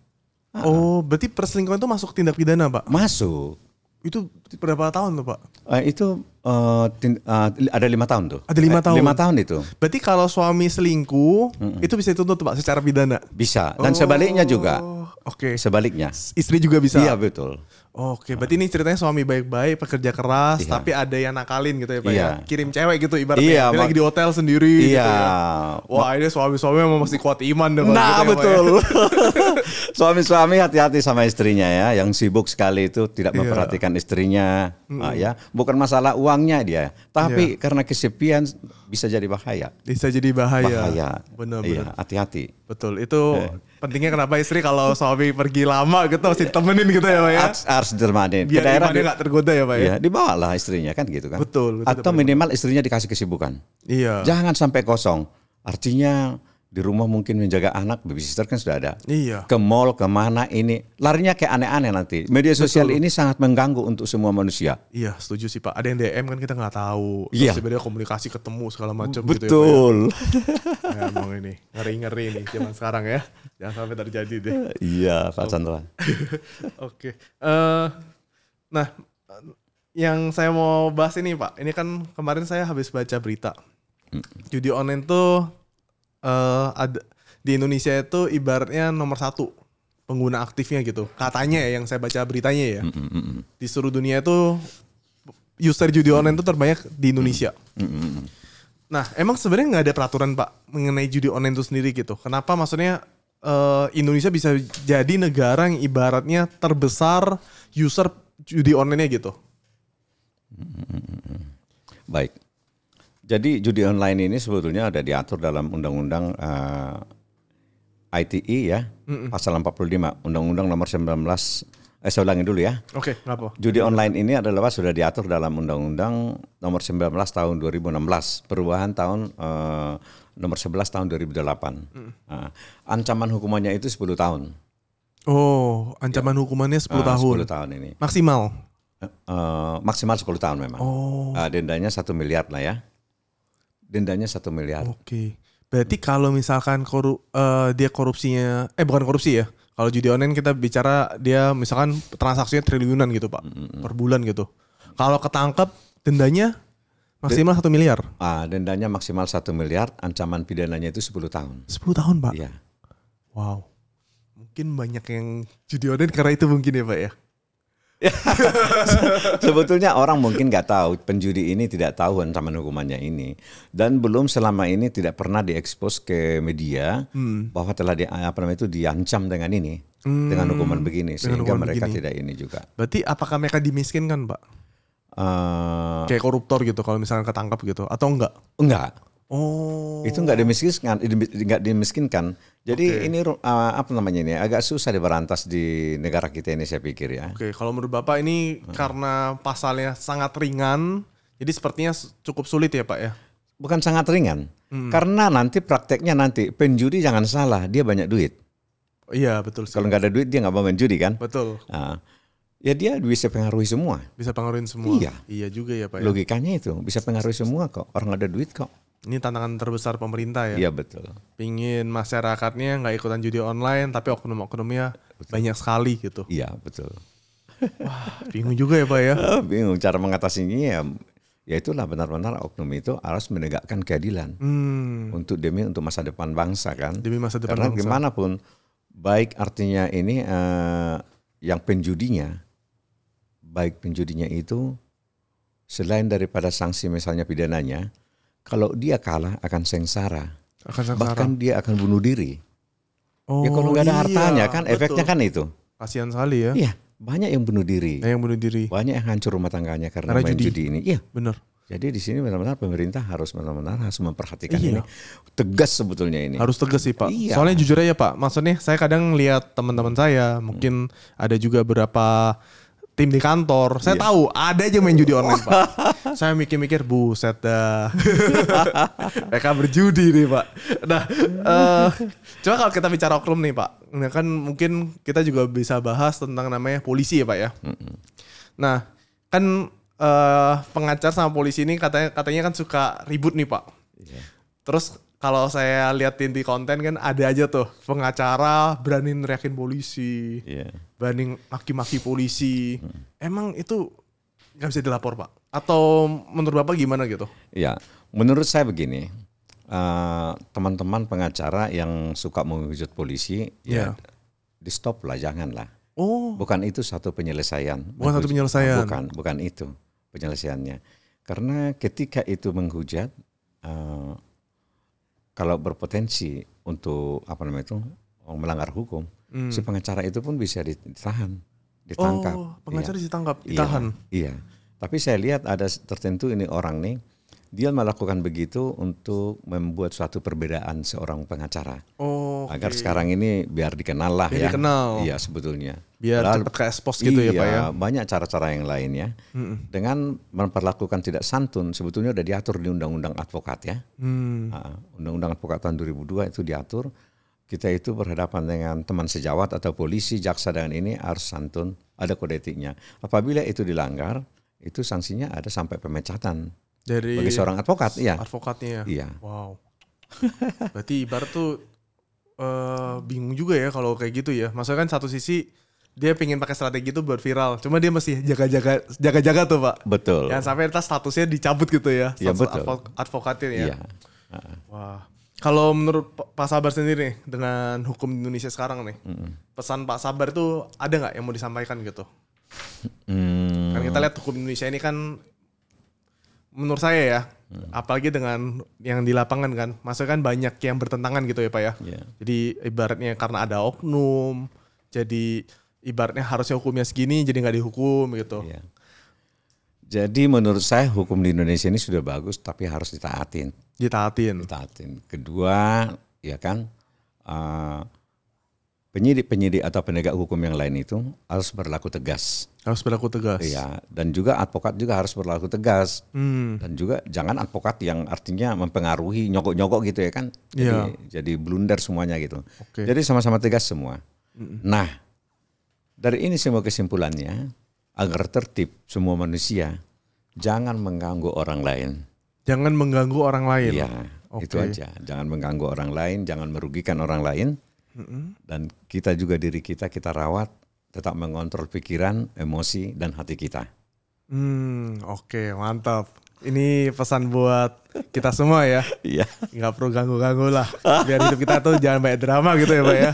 uh, oh berarti perselingkuhan itu masuk tindak pidana pak masuk itu berapa tahun tuh Pak? Uh, itu uh, uh, ada lima tahun tuh. Ada lima tahun. Lima tahun itu. Berarti kalau suami selingkuh mm -mm. itu bisa dituntut Pak secara pidana? Bisa. Dan oh, sebaliknya juga. Oh, oke. Okay. Sebaliknya. Istri juga bisa. Iya betul. Oke, berarti ini ceritanya suami baik-baik, pekerja keras, iya. tapi ada yang nakalin gitu ya, Pak ya? iya. ya. Kirim cewek gitu ibaratnya. Iya, ya? dia lagi di hotel sendiri gitu iya. gitu ya. Wah, ini suami-suami memang mesti kuat iman deh. Nah, gitu ya, betul. Ya, [laughs] [laughs] Suami-suami hati-hati sama istrinya ya, yang sibuk sekali itu tidak iya. memperhatikan istrinya, mm -hmm. ya. Bukan masalah uangnya dia, tapi iya. karena kesepian bisa jadi bahaya. Bisa jadi bahaya. Bahaya. Benar-benar. Iya, hati-hati. Betul. Itu eh. pentingnya kenapa istri kalau suami pergi lama gitu mesti iya. temenin gitu ya, Pak ya harus dermanin. Biar ke daerah dia gak tergoda ya pak ya. ya dibawalah istrinya kan gitu kan. Betul. betul Atau betul, minimal betul. istrinya dikasih kesibukan. Iya. Jangan sampai kosong. Artinya di rumah mungkin menjaga anak, babysitter kan sudah ada. Iya. Ke mall, kemana ini. Larinya kayak aneh-aneh nanti. Media sosial Betul. ini sangat mengganggu untuk semua manusia. Iya, setuju sih Pak. Ada yang DM kan kita nggak tahu. Iya. Sebenarnya komunikasi ketemu segala macam gitu ya. ya. Betul. [laughs] Ya, emang ini ngeri-ngeri ini. zaman sekarang ya. Jangan sampai terjadi deh. Iya, Pak Chandra. [laughs] Oke. Uh, nah, yang saya mau bahas ini Pak. Ini kan kemarin saya habis baca berita. Judi online tuh uh, eh, ada di Indonesia itu ibaratnya nomor satu pengguna aktifnya gitu katanya ya yang saya baca beritanya ya mm -mm. di seluruh dunia itu user judi online itu terbanyak di Indonesia. Mm Nah emang sebenarnya nggak ada peraturan pak mengenai judi online itu sendiri gitu. Kenapa maksudnya uh, Indonesia bisa jadi negara yang ibaratnya terbesar user judi online-nya gitu? Baik, jadi judi online ini sebetulnya ada diatur dalam undang-undang uh, eh, ITE ya, mm -mm. pasal 45, undang-undang nomor 19 eh saya ulangi dulu ya. Oke, okay, Judi online ini adalah sudah diatur dalam undang-undang nomor 19 tahun 2016, perubahan tahun uh, nomor 11 tahun 2008. Mm. Uh, ancaman hukumannya itu 10 tahun. Oh, ancaman ya. hukumannya 10 uh, ah, tahun. 10 tahun ini. Maksimal. Uh, maksimal 10 tahun memang. Oh. Uh, dendanya satu miliar lah ya dendanya satu miliar. Oke. Berarti kalau misalkan koru, uh, dia korupsinya eh bukan korupsi ya. Kalau judi online kita bicara dia misalkan transaksinya triliunan gitu, Pak. -hmm. Per bulan gitu. Kalau ketangkep dendanya maksimal satu miliar. Ah, dendanya maksimal satu miliar, ancaman pidananya itu 10 tahun. 10 tahun, Pak? Iya. Wow. Mungkin banyak yang judi online karena itu mungkin ya, Pak ya. [laughs] Sebetulnya orang mungkin nggak tahu penjudi ini tidak tahu ancaman hukumannya ini dan belum selama ini tidak pernah diekspos ke media hmm. bahwa telah di, apa namanya itu diancam dengan ini hmm. dengan hukuman begini sehingga hukuman mereka begini. tidak ini juga. Berarti apakah mereka dimiskinkan, Pak? Uh, Kayak koruptor gitu kalau misalnya ketangkap gitu atau enggak? Enggak. Oh. Itu nggak dimiskinkan, nggak dimiskinkan. Jadi okay. ini uh, apa namanya ini agak susah diberantas di negara kita ini saya pikir ya. Oke, okay. kalau menurut Bapak ini hmm. karena pasalnya sangat ringan, jadi sepertinya cukup sulit ya, Pak ya. Bukan sangat ringan. Hmm. Karena nanti prakteknya nanti penjudi jangan salah, dia banyak duit. Iya, betul Kalau nggak ada duit dia nggak mau menjudi kan? Betul. Nah, ya dia bisa pengaruhi semua. Bisa pengaruhin semua. Iya. Iya juga ya Pak. Ya? Logikanya itu bisa pengaruhi semua kok. Orang ada duit kok ini tantangan terbesar pemerintah ya. Iya betul. Pingin masyarakatnya nggak ikutan judi online, tapi oknum-oknumnya banyak sekali gitu. Iya betul. Wah bingung juga ya pak ya. [laughs] bingung cara mengatasinya ya. Ya itulah benar-benar oknum itu harus menegakkan keadilan hmm. untuk demi untuk masa depan bangsa kan. Demi masa depan Karena bangsa. gimana pun baik artinya ini uh, yang penjudinya, baik penjudinya itu selain daripada sanksi misalnya pidananya, kalau dia kalah akan sengsara. Akan sengsara. Bahkan dia akan bunuh diri. Oh, ya kalau nggak ada oh, iya, hartanya kan betul. efeknya kan itu. Kasihan sekali ya. Iya, banyak yang bunuh diri. Banyak yang bunuh diri. Banyak yang hancur rumah tangganya karena, karena main judi. judi ini. Iya. Benar. Jadi di sini benar-benar pemerintah harus benar-benar harus memperhatikan iya. ini. Tegas sebetulnya ini. Harus tegas sih Pak. Iya. Soalnya jujur aja Pak, maksudnya saya kadang lihat teman-teman saya, mungkin hmm. ada juga beberapa tim di kantor. Saya yeah. tahu ada aja main judi online, Pak. [laughs] Saya mikir-mikir, buset dah. [laughs] Mereka berjudi nih, Pak. Nah, uh, coba kalau kita bicara oknum nih, Pak. Nah, kan mungkin kita juga bisa bahas tentang namanya polisi ya, Pak ya. Nah, kan uh, pengacar sama polisi ini katanya katanya kan suka ribut nih, Pak. Yeah. Terus kalau saya lihat di konten kan ada aja tuh pengacara berani neriakin polisi, yeah. berani maki-maki polisi. Hmm. Emang itu nggak bisa dilapor pak? Atau menurut bapak gimana gitu? Ya, menurut saya begini, teman eh, teman-teman pengacara yang suka menghujat polisi, yeah. ya iya. di stop lah, jangan lah. Oh. Bukan itu satu penyelesaian. Bukan satu penyelesaian. Bukan, bukan itu penyelesaiannya. Karena ketika itu menghujat. Eh, kalau berpotensi untuk apa namanya itu oh, melanggar hukum, hmm. si pengacara itu pun bisa ditahan, ditangkap. Oh, pengacara iya. ditangkap, iya, ditahan. Iya, iya. Tapi saya lihat ada tertentu ini orang nih dia melakukan begitu untuk membuat suatu perbedaan seorang pengacara. Oh. Okay. Agar sekarang ini biar dikenal lah biar ya. Dikenal. Iya sebetulnya. Biar Lalu, cepat ke expose gitu ya Pak ya. Iya, banyak cara-cara yang lain ya. Mm-mm. Dengan memperlakukan tidak santun sebetulnya sudah diatur di Undang-Undang Advokat ya. undang hmm. ah, Undang-Undang Advokat tahun 2002 itu diatur kita itu berhadapan dengan teman sejawat atau polisi, jaksa dengan ini harus santun, ada kode etiknya. Apabila itu dilanggar, itu sanksinya ada sampai pemecatan. Dari sebagai seorang advokat, iya. Advokatnya. Ya? Iya. Wow. [laughs] Berarti Ibar tuh uh, bingung juga ya kalau kayak gitu ya. Maksudnya kan satu sisi dia pengen pakai strategi itu buat viral. Cuma dia masih jaga-jaga jaga-jaga tuh, Pak. Betul. yang sampai entah statusnya dicabut gitu ya. Iya, betul. advokatnya ya. Iya. Uh. Wah. Kalau menurut Pak Sabar sendiri dengan hukum Indonesia sekarang nih, mm -hmm. pesan Pak Sabar tuh ada nggak yang mau disampaikan gitu? Mm. Kan kita lihat hukum Indonesia ini kan menurut saya ya hmm. apalagi dengan yang di lapangan kan masa kan banyak yang bertentangan gitu ya pak ya yeah. jadi ibaratnya karena ada oknum jadi ibaratnya harusnya hukumnya segini jadi nggak dihukum gitu yeah. jadi menurut saya hukum di Indonesia ini sudah bagus tapi harus ditaatin ditaatin ditaatin kedua ya kan uh, penyidik-penyidik atau penegak hukum yang lain itu harus berlaku tegas. Harus berlaku tegas. Iya, dan juga advokat juga harus berlaku tegas. Hmm. Dan juga jangan advokat yang artinya mempengaruhi nyogok-nyogok gitu ya kan. Jadi ya. jadi blunder semuanya gitu. Okay. Jadi sama-sama tegas semua. Hmm. Nah, dari ini semua kesimpulannya agar tertib semua manusia jangan mengganggu orang lain. Jangan mengganggu orang lain. Iya, okay. itu aja. Jangan mengganggu orang lain, jangan merugikan orang lain mm Dan kita juga diri kita kita rawat, tetap mengontrol pikiran, emosi dan hati kita. Hmm, oke, okay, mantap. Ini pesan buat kita semua ya. [laughs] Iya. Gak perlu ganggu-ganggu lah. Biar hidup kita tuh jangan banyak drama gitu ya, Pak ya.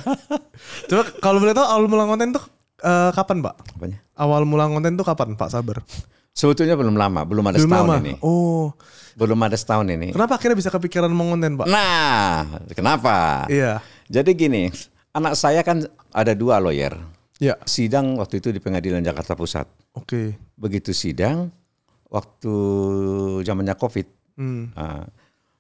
Coba kalau boleh tahu awal mula konten tuh uh, kapan, Pak? Apanya? Awal mula konten tuh kapan, Pak Sabar? Sebetulnya belum lama, belum ada belum setahun lama. ini. Oh. Belum ada setahun ini. Kenapa akhirnya bisa kepikiran mengonten, Pak? Nah, kenapa? Iya. Jadi gini, anak saya kan ada dua lawyer. Ya. Sidang waktu itu di Pengadilan Jakarta Pusat. Oke. Okay. Begitu sidang waktu zamannya Covid. Hmm. Nah,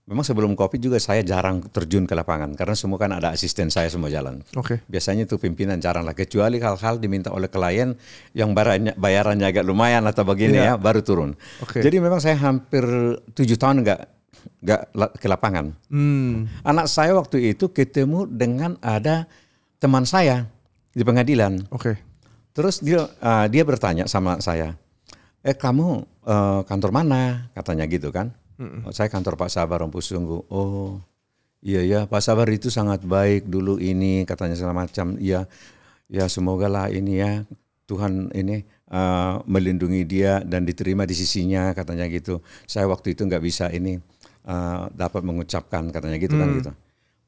memang sebelum Covid juga saya jarang terjun ke lapangan karena semua kan ada asisten saya semua jalan. Oke. Okay. Biasanya itu pimpinan jarang lah kecuali hal-hal diminta oleh klien yang bayarannya, bayarannya agak lumayan atau begini ya, ya baru turun. Okay. Jadi memang saya hampir tujuh tahun enggak nggak ke lapangan. Hmm. Anak saya waktu itu ketemu dengan ada teman saya di pengadilan. Oke. Okay. Terus dia uh, dia bertanya sama saya, eh kamu uh, kantor mana? Katanya gitu kan. Mm -mm. Saya kantor Pak Sabar Rompus Sunggu. Oh iya ya Pak Sabar itu sangat baik dulu ini katanya segala macam. Iya ya semoga lah ini ya Tuhan ini uh, melindungi dia dan diterima di sisinya katanya gitu. Saya waktu itu nggak bisa ini Eh, dapat mengucapkan katanya gitu kan, hmm. kan gitu.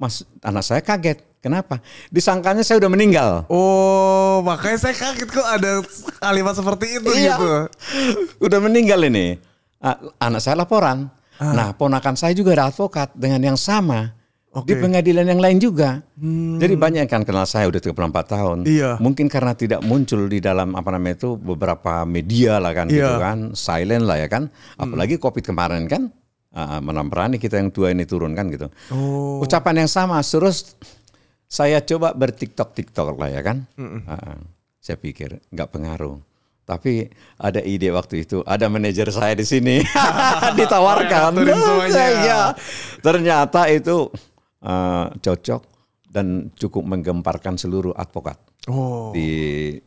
Mas anak saya kaget. Kenapa? Disangkanya saya udah meninggal. Oh, makanya saya kaget kok ada kalimat seperti itu iya. gitu. Udah meninggal ini. Ah, anak saya laporan. Ah. Nah, ponakan saya juga ada advokat dengan yang sama. Okay. Di pengadilan yang lain juga. Hmm. Jadi banyak yang kan kenal saya udah 34 tahun. Iya. Mungkin karena tidak muncul di dalam apa namanya itu beberapa media lah kan iya. gitu kan. Silent lah ya kan. Apalagi hmm. Covid kemarin kan uh, kita yang tua ini turunkan gitu. Oh. Ucapan yang sama terus saya coba bertiktok tiktok lah ya kan. Uh, saya pikir nggak pengaruh. Tapi ada ide waktu itu, ada manajer saya di sini [laughs] ditawarkan. Saya, [laughs] iya. Ternyata itu uh, cocok dan cukup menggemparkan seluruh advokat oh. di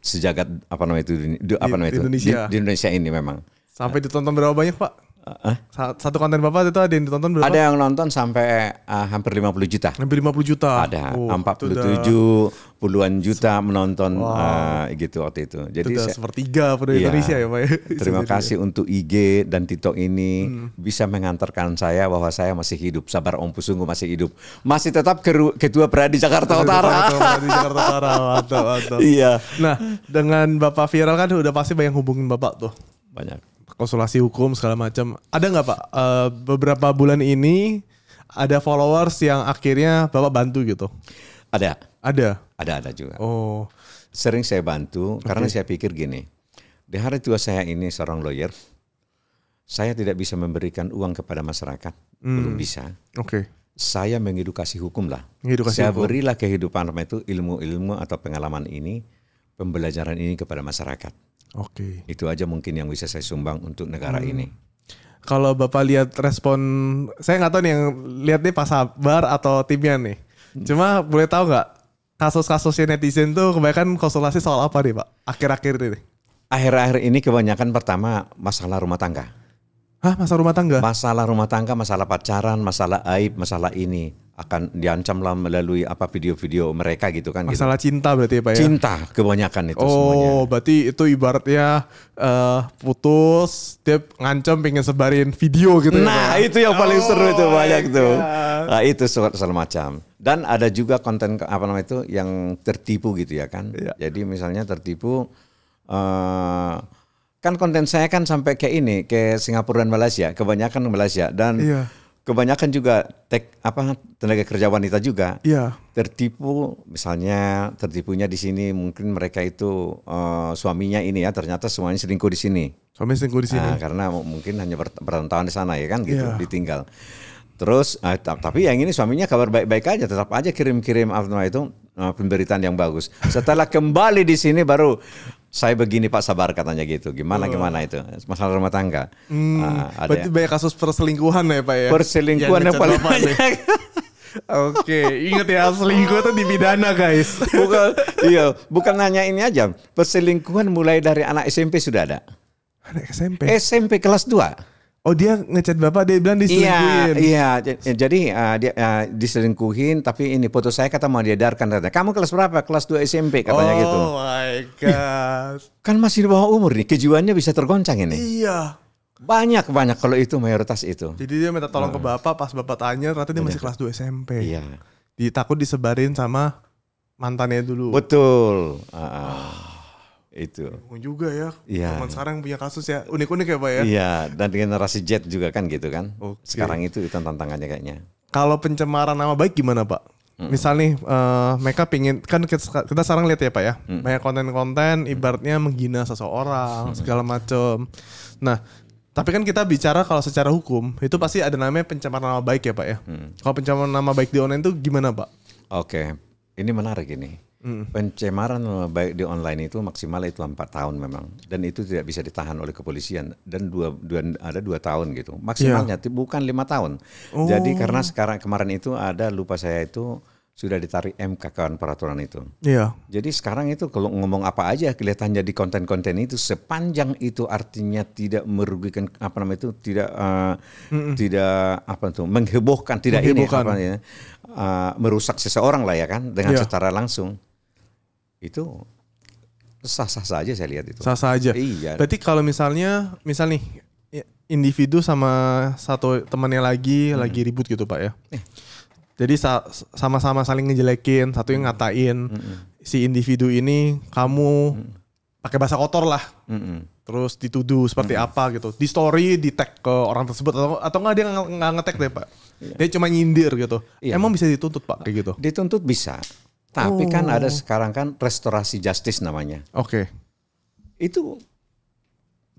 sejagat apa namanya itu di, apa namanya di, Indonesia. Di, di Indonesia ini memang. Sampai ditonton berapa banyak, Pak? Hah? Satu konten Bapak itu ada yang ditonton berapa? Ada yang nonton sampai uh, hampir 50 juta. Hampir 50 juta. Ada oh, 47 puluhan juta menonton wow. uh, gitu waktu itu. Jadi itu saya, sepertiga pada iya, Indonesia ya Pak. Ya? [laughs] Terima kasih untuk IG dan TikTok ini hmm. bisa mengantarkan saya bahwa saya masih hidup. Sabar Om Pusungu masih hidup. Masih tetap ketua Peradi Jakarta Utara. [laughs] Peradi Jakarta Utara. Mantap, mantap. Iya. Nah, dengan Bapak viral kan udah pasti banyak hubungin Bapak tuh. Banyak konsultasi hukum segala macam. Ada nggak Pak uh, beberapa bulan ini ada followers yang akhirnya Bapak bantu gitu? Ada. Ada. Ada ada juga. Oh. Sering saya bantu okay. karena saya pikir gini. Di hari tua saya ini seorang lawyer, saya tidak bisa memberikan uang kepada masyarakat, hmm. belum bisa. Oke. Okay saya mengedukasi hukum lah. Edukasi saya hukum. berilah kehidupan itu ilmu-ilmu atau pengalaman ini, pembelajaran ini kepada masyarakat. Oke. Okay. Itu aja mungkin yang bisa saya sumbang untuk negara hmm. ini. Kalau Bapak lihat respon, saya nggak tahu nih yang lihat nih Pak Sabar atau timnya nih. Hmm. Cuma boleh tahu nggak kasus-kasusnya netizen tuh kebanyakan konsultasi soal apa nih Pak? Akhir-akhir ini. Akhir-akhir ini kebanyakan pertama masalah rumah tangga. Hah, masalah rumah tangga? Masalah rumah tangga, masalah pacaran, masalah aib, masalah ini akan diancam lah melalui apa video-video mereka gitu kan. Gitu. Masalah gitu. cinta berarti ya Pak ya? Cinta kebanyakan itu oh, semuanya. berarti itu ibaratnya uh, putus tiap ngancam pengen sebarin video gitu ya, nah, ya itu yang paling oh, seru itu banyak iya. tuh. Nah, itu soal macam. Dan ada juga konten apa namanya itu yang tertipu gitu ya kan. ya. Jadi misalnya tertipu uh, kan konten saya kan sampai kayak ini ke Singapura dan Malaysia kebanyakan Malaysia dan ya kebanyakan juga tek apa tenaga kerja wanita juga yeah. tertipu misalnya tertipunya di sini mungkin mereka itu uh, suaminya ini ya ternyata semuanya selingkuh di sini suami selingkuh di sini nah, karena mungkin hanya berantauan di sana ya kan gitu yeah. ditinggal terus uh, tapi yang ini suaminya kabar baik-baik aja tetap aja kirim-kirim apa itu uh, pemberitaan yang bagus setelah kembali di sini baru saya begini Pak sabar katanya gitu. Gimana oh. gimana itu masalah rumah tangga. Hmm, uh, ada berarti ya. banyak kasus perselingkuhan ya Pak ya. Perselingkuhan yang, yang paling banyak. Oke, okay. ingat ya selingkuh itu di pidana guys. Bukan, iya, bukan nanya ini aja. Perselingkuhan mulai dari anak SMP sudah ada. Anak SMP. SMP kelas 2. Oh dia ngechat bapak dia bilang diselingkuhin. Iya, iya. Ya, jadi uh, dia uh, diselingkuhin tapi ini foto saya kata mau diedarkan katanya. Kamu kelas berapa? Kelas 2 SMP katanya oh gitu. Oh my god. [laughs] kan masih di bawah umur nih, kejiwaannya bisa tergoncang ini. Iya. Banyak banyak kalau itu mayoritas itu. Jadi dia minta tolong uh. ke nah. bapak pas bapak tanya ternyata dia Udah. masih kelas 2 SMP. Iya. Ditakut disebarin sama mantannya dulu. Betul. Uh itu juga ya ya teman sekarang punya kasus ya unik-unik ya pak ya iya dan generasi jet juga kan gitu kan okay. sekarang itu itu tantangannya kayaknya kalau pencemaran nama baik gimana pak Mm. Misal nih, uh, eh, mereka pingin kan kita, kita sekarang lihat ya pak ya, mm. banyak konten-konten ibaratnya menghina seseorang segala macam. Nah, tapi kan kita bicara kalau secara hukum itu pasti ada namanya pencemaran nama baik ya pak ya. Mm. Kalau pencemaran nama baik di online itu gimana pak? Oke, okay. ini menarik ini. Mm. Pencemaran eh, baik di online itu maksimal itu empat tahun memang, dan itu tidak bisa ditahan oleh kepolisian dan dua, dua ada dua tahun gitu maksimalnya yeah. bukan lima tahun. Oh. Jadi karena sekarang kemarin itu ada lupa saya itu sudah ditarik MK kawan peraturan itu. Iya. Jadi sekarang itu kalau ngomong apa aja kelihatannya di konten-konten itu sepanjang itu artinya tidak merugikan apa namanya itu tidak uh, tidak apa itu menghebohkan tidak menghebohkan. ini apa ya uh, merusak seseorang lah ya kan dengan yeah. secara langsung itu sah-sah saja saya lihat itu. Sah-sah aja. Iya. Berarti kalau misalnya, misal nih individu sama satu temannya lagi hmm. lagi ribut gitu pak ya. Eh. Jadi sama-sama saling ngejelekin, satu yang hmm. ngatain hmm. si individu ini kamu hmm. pakai bahasa kotor lah. Hmm. Terus dituduh seperti hmm. apa gitu. Di story di tag ke orang tersebut atau atau enggak dia nggak ngetek deh pak. Yeah. Dia cuma nyindir gitu. Yeah. Emang bisa dituntut pak kayak gitu? Dituntut bisa. Tapi oh. kan ada oh. sekarang kan restorasi justice namanya. Oke. Okay. Itu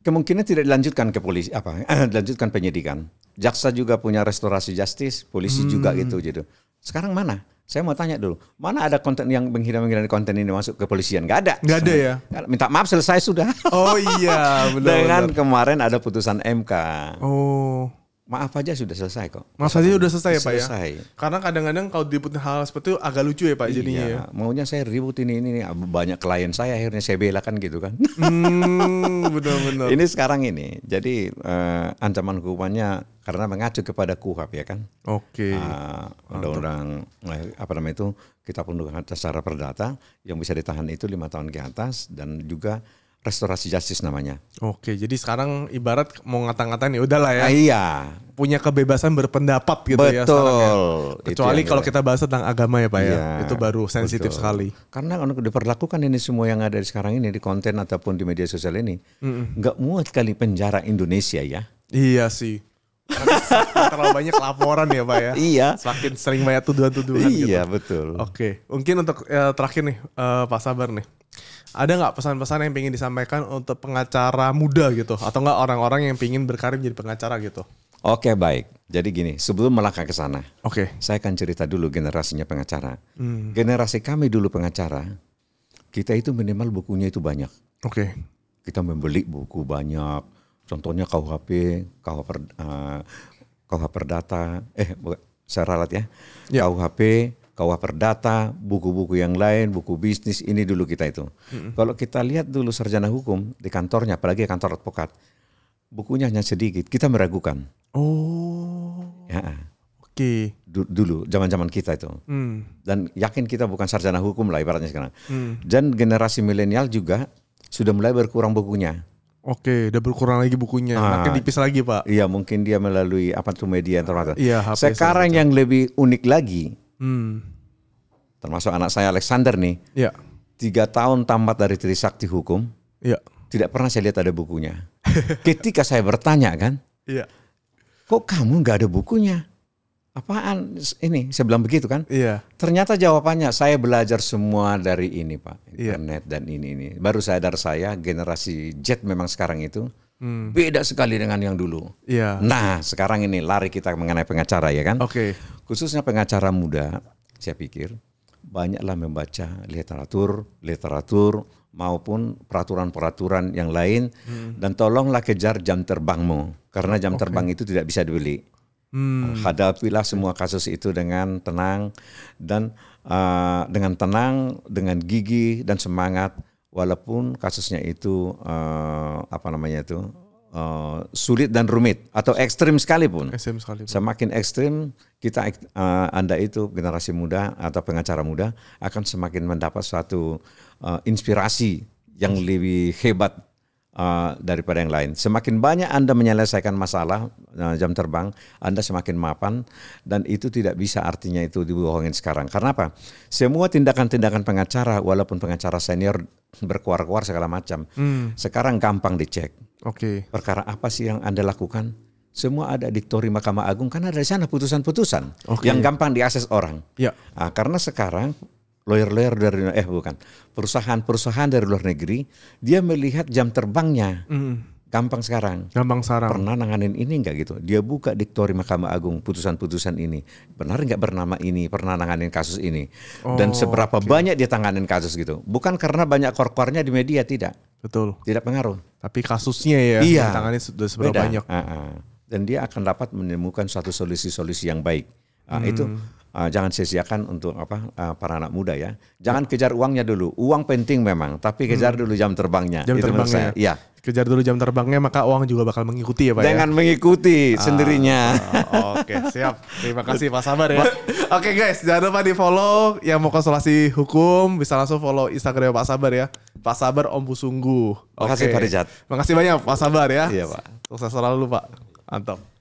kemungkinan tidak dilanjutkan ke polisi apa? [clears throat] dilanjutkan penyidikan. Jaksa juga punya restorasi justice, polisi hmm. juga gitu jadi. Sekarang mana? Saya mau tanya dulu, mana ada konten yang menghina-menghina konten ini masuk ke polisian? Gak ada. Gak ada ya. Minta maaf selesai sudah. Oh iya, [laughs] benar. Dengan benar. kemarin ada putusan MK. Oh. Maaf aja sudah selesai kok. Maaf aja sudah selesai ya Pak ya? selesai. ya. Karena kadang-kadang kalau diputin hal seperti itu agak lucu ya Pak iya, jadinya. Ya. Maunya saya ribut ini ini banyak klien saya akhirnya saya bela kan gitu kan. [laughs] Hmm, benar-benar. ini sekarang ini jadi uh, ancaman hukumannya karena mengacu kepada KUHAP ya kan. Oke. Okay. Uh, orang, eh, apa namanya itu kita dengan secara perdata yang bisa ditahan itu lima tahun ke atas dan juga restorasi justice namanya. Oke, jadi sekarang ibarat mau ngata-ngatain ya udahlah ya. Ah, iya. Punya kebebasan berpendapat gitu Betul. Ya, ya Betul. ya. Kecuali kalau kita bahas tentang agama ya Pak ya. iya. ya. Itu baru sensitif Betul. sekali. Karena kalau diperlakukan ini semua yang ada di sekarang ini di konten ataupun di media sosial ini, nggak mm -mm. muat kali penjara Indonesia ya. Iya sih. terlalu [laughs] banyak laporan ya pak ya iya semakin sering banyak tuduhan-tuduhan iya gitu. betul oke mungkin untuk ya, terakhir nih uh, pak sabar nih ada nggak pesan-pesan yang ingin disampaikan untuk pengacara muda gitu atau nggak orang-orang yang ingin berkarir jadi pengacara gitu? Oke baik. Jadi gini, sebelum melangkah ke sana, oke, saya akan cerita dulu generasinya pengacara. Hmm. Generasi kami dulu pengacara, kita itu minimal bukunya itu banyak. Oke. Kita membeli buku banyak. Contohnya KUHP, KUHP per, uh, Perdata, eh saya ralat ya. Yeah. KUHP, kawah perdata, buku-buku yang lain, buku bisnis ini dulu kita itu. Hmm. Kalau kita lihat dulu sarjana hukum di kantornya, apalagi kantor advokat, bukunya hanya sedikit, kita meragukan. Oh. Ya. Oke. Okay. Dulu zaman-zaman kita itu. Hmm. Dan yakin kita bukan sarjana hukum lah ibaratnya sekarang. Hmm. Dan generasi milenial juga sudah mulai berkurang bukunya. Oke, udah berkurang lagi bukunya. Ah, Makin tipis lagi, Pak. Iya, mungkin dia melalui apa tuh media yang terbatas. Iya, HP Sekarang yang lebih unik lagi, Hmm. Termasuk anak saya Alexander nih. Ya. Tiga tahun tamat dari Trisakti Hukum. Ya. Tidak pernah saya lihat ada bukunya. [laughs] Ketika saya bertanya kan. Iya. Kok kamu nggak ada bukunya? Apaan ini? Saya bilang begitu kan? Iya. Ternyata jawabannya saya belajar semua dari ini pak, ya. internet iya. dan ini ini. Baru sadar saya generasi Z memang sekarang itu Hmm. Beda sekali dengan yang dulu. Ya. Nah, sekarang ini lari kita mengenai pengacara ya kan? Oke. Okay. Khususnya pengacara muda, saya pikir banyaklah membaca literatur, literatur maupun peraturan-peraturan yang lain hmm. dan tolonglah kejar jam terbangmu karena jam okay. terbang itu tidak bisa dibeli. Hmm. Hadapilah semua kasus itu dengan tenang dan uh, dengan tenang, dengan gigi dan semangat walaupun kasusnya itu uh, apa namanya itu uh, sulit dan rumit atau ekstrim sekalipun. Ekstrim sekalipun. Semakin ekstrim kita uh, anda itu generasi muda atau pengacara muda akan semakin mendapat suatu uh, inspirasi yang lebih hebat uh, daripada yang lain. Semakin banyak Anda menyelesaikan masalah uh, jam terbang, Anda semakin mapan dan itu tidak bisa artinya itu dibohongin sekarang. Karena apa? Semua tindakan-tindakan pengacara walaupun pengacara senior berkuar-kuar segala macam. Hmm. Sekarang gampang dicek. Oke. Okay. Perkara apa sih yang Anda lakukan? Semua ada di Tori Mahkamah Agung karena dari sana putusan-putusan okay. yang gampang diakses orang. Ya. Nah, karena sekarang lawyer-lawyer dari eh bukan perusahaan-perusahaan dari luar negeri dia melihat jam terbangnya mm. gampang sekarang gampang sekarang pernah nanganin ini enggak gitu dia buka diktori Mahkamah Agung putusan-putusan ini benar nggak bernama ini pernah nanganin kasus ini oh, dan seberapa okay. banyak dia tanganin kasus gitu bukan karena banyak kor-kornya di media tidak betul tidak pengaruh tapi kasusnya ya iya. tangannya sudah seberapa Beda. banyak uh -uh. dan dia akan dapat menemukan satu solusi-solusi yang baik Nah, hmm. itu uh, jangan sia-siakan untuk apa uh, para anak muda ya. Jangan kejar uangnya dulu. Uang penting memang, tapi hmm. kejar hmm. dulu jam terbangnya. Jam Itu terbangnya. Saya. Ya. Kejar dulu jam terbangnya maka uang juga bakal mengikuti ya Pak ya? Dengan ya? mengikuti ah, sendirinya. Ah, [laughs] Oke, okay, siap. Terima kasih Pak Sabar ya. [laughs] Oke okay, guys, jangan lupa di follow yang mau konsultasi hukum bisa langsung follow Instagram Pak Sabar ya. Pak Sabar Om Okay. Terima kasih Pak Terima kasih banyak Pak Sabar ya. Iya Pak. Sukses selalu Pak. Mantap.